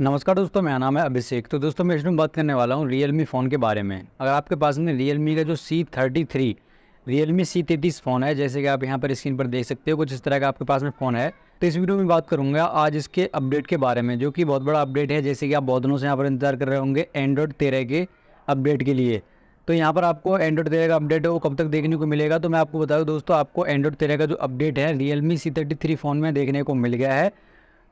नमस्कार दोस्तों मेरा नाम है अभिषेक तो दोस्तों मैं इसमें बात करने वाला हूँ रियलमी फ़ोन के बारे में अगर आपके पास में रियलमी का जो C thirty three realme C तैंतीस फ़ोन है जैसे कि आप यहाँ पर स्क्रीन पर देख सकते हो कुछ इस तरह का आपके पास में फ़ोन है तो इस वीडियो में बात करूँगा आज इसके अपडेट के बारे में जो कि बहुत बड़ा अपडेट है जैसे कि आप बहुत दिनों से यहाँ पर इंतजार कर रहे होंगे एंड्रॉयड तेरह के अपडेट के लिए तो यहाँ पर आपको एंड्रॉयड तेरह का अपडेट है वो कब तक देखने को मिलेगा तो मैं आपको बता दूँ दोस्तों आपको एंड्रॉयड तेरह का जो अपडेट है realme C thirty three phone में देखने को मिल गया है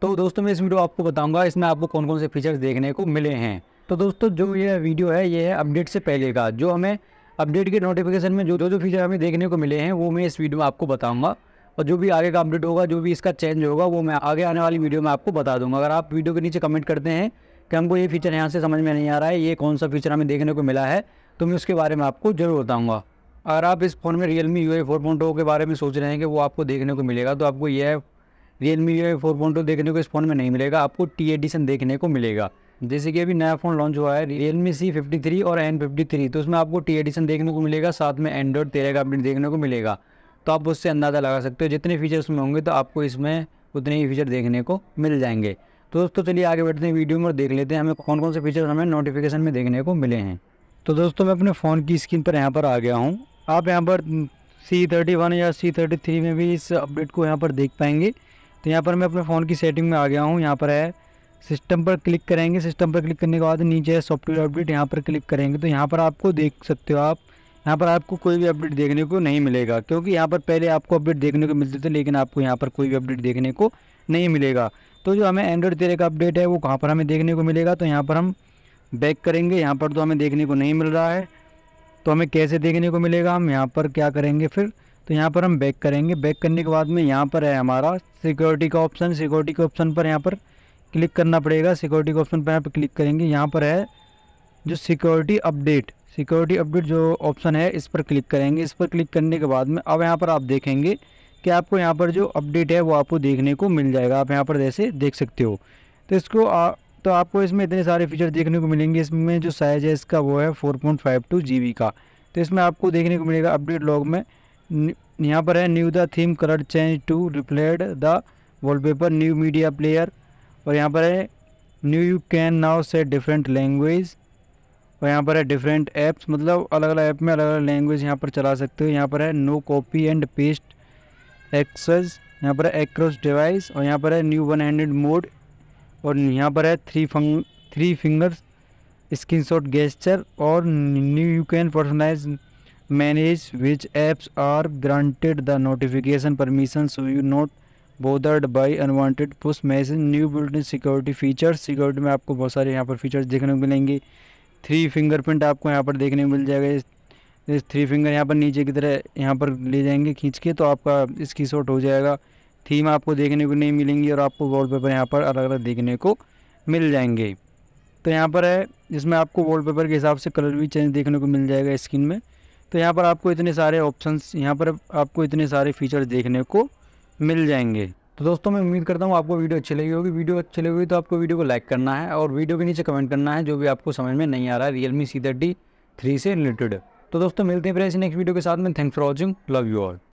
तो दोस्तों मैं इस वीडियो आपको बताऊंगा इसमें आपको कौन कौन से फीचर्स देखने को मिले हैं तो दोस्तों जो ये वीडियो है ये है अपडेट से पहले का जो हमें अपडेट के नोटिफिकेशन में जो जो जो फीचर हमें देखने को मिले हैं वो मैं इस वीडियो में आपको बताऊँगा और जो भी आगे का अपडेट होगा जो भी इसका चेंज होगा वो मैं आगे आने वाली वीडियो में आपको बता दूंगा अगर आप वीडियो के नीचे कमेंट करते हैं कि हमको ये फीचर यहाँ से समझ में नहीं आ रहा है ये कौन सा फीचर हमें देखने को मिला है तो मैं उसके बारे में आपको ज़रूर बताऊँगा अगर आप इस फ़ोन में realme U I four के बारे में सोच रहे हैं कि वो आपको देखने को मिलेगा तो आपको यह रियलमी फोर पॉइंट टू देखने को इस फ़ोन में नहीं मिलेगा आपको टी एडिशन देखने को मिलेगा जैसे कि अभी नया फ़ोन लॉन्च हुआ है रियलमी सी फिफ्टी थ्री और एन फिफ्टी थ्री तो उसमें आपको टी एडिशन देखने को मिलेगा साथ में एंड्रॉयड तेरह का अपडेट देखने को मिलेगा तो आप उससे अंदाज़ा लगा सकते हो जितने फीचर्स में होंगे तो आपको इसमें उतने ही फीचर देखने को मिल जाएंगे तो दोस्तों चलिए आगे बढ़ते हैं वीडियो में और देख लेते हैं हमें कौन कौन से फीचर्स हमें नोटिफिकेशन में देखने को मिले हैं तो दोस्तों मैं अपने फ़ोन की स्क्रीन पर यहाँ पर आ गया हूँ आप यहाँ पर सी थर्टी वन या सी थर्टी थ्री में भी इस अपडेट को यहाँ पर देख पाएंगे तो यहाँ पर मैं अपने फ़ोन की सेटिंग में आ गया हूँ यहाँ पर है सिस्टम पर क्लिक करेंगे सिस्टम पर क्लिक करने के बाद नीचे है सॉफ्टवेयर अपडेट यहाँ पर क्लिक करेंगे तो यहाँ पर आपको देख सकते हो आप यहाँ पर आपको कोई भी अपडेट देखने को नहीं मिलेगा क्योंकि यहाँ पर पहले आपको अपडेट देखने को मिलते थे लेकिन आपको यहाँ पर कोई भी अपडेट देखने को नहीं मिलेगा तो जो हमें एंड्रॉयड तेरे का अपडेट है वो कहाँ पर हमें देखने को मिलेगा तो यहाँ पर हम बैक करेंगे यहाँ पर तो हमें देखने को नहीं मिल रहा है तो हमें कैसे देखने को मिलेगा हम यहाँ पर क्या करेंगे फिर तो यहाँ पर हम बैक करेंगे बैक करने के बाद में यहाँ पर है हमारा सिक्योरिटी का ऑप्शन सिक्योरिटी के ऑप्शन पर यहाँ पर क्लिक करना पड़ेगा सिक्योरिटी के ऑप्शन पर यहाँ पर क्लिक करेंगे यहाँ पर है जो सिक्योरिटी अपडेट सिक्योरिटी अपडेट जो ऑप्शन है इस पर क्लिक करेंगे इस पर क्लिक करने के बाद में अब यहाँ पर आप देखेंगे कि आपको यहाँ पर जो अपडेट है वो आपको देखने को मिल जाएगा आप यहाँ पर जैसे देख सकते हो तो इसको आ, तो आपको इसमें इतने सारे फीचर देखने को मिलेंगे इसमें जो साइज़ है इसका वो है four point five two G B का तो इसमें आपको देखने को मिलेगा अपडेट लॉग में यहाँ पर है new the theme colour change to replaced the wallpaper new media player और यहाँ पर है new you can now say different language और यहाँ पर है डिफरेंट ऐप्स मतलब अलग अलग ऐप में अलग अलग लैंग्वेज यहाँ पर चला सकते हो यहाँ पर है no copy and paste access यहाँ पर है एक्रॉस डिवाइस और यहाँ पर है न्यू वन हैंडेड मोड और यहाँ पर है थ्री फंग three fingers screen shot gesture और new you can personalise manage which apps are granted the notification permission so you not bothered by unwanted push message new built security features security में आपको बहुत सारे यहाँ पर features देखने को मिलेंगे थ्री फिंगरप्रिंट आपको यहाँ पर देखने को मिल जाएगा इस थ्री फिंगर यहाँ पर नीचे की तरह यहाँ पर ले जाएंगे खींच के तो आपका इसकी शॉट हो जाएगा थीम आपको देखने को नहीं मिलेंगी और आपको वॉल पेपर यहाँ पर अलग अलग देखने को मिल जाएंगे तो यहाँ पर है जिसमें आपको वॉल पेपर के हिसाब से कलर भी चेंज देखने को मिल जाएगा स्क्रीन में तो यहाँ पर आपको इतने सारे ऑप्शंस यहाँ पर आपको इतने सारे फीचर देखने को मिल जाएंगे तो दोस्तों मैं उम्मीद करता हूँ आपको वीडियो अच्छी लगी होगी वीडियो अच्छी लगी होगी तो आपको वीडियो को लाइक करना है और वीडियो के नीचे कमेंट करना है जो भी आपको समझ में नहीं आ रहा है Realme C thirty three से रिलेटेड तो दोस्तों मिलते हैं फिर ऐसी नेक्स्ट वीडियो के साथ में thanks for watching love you all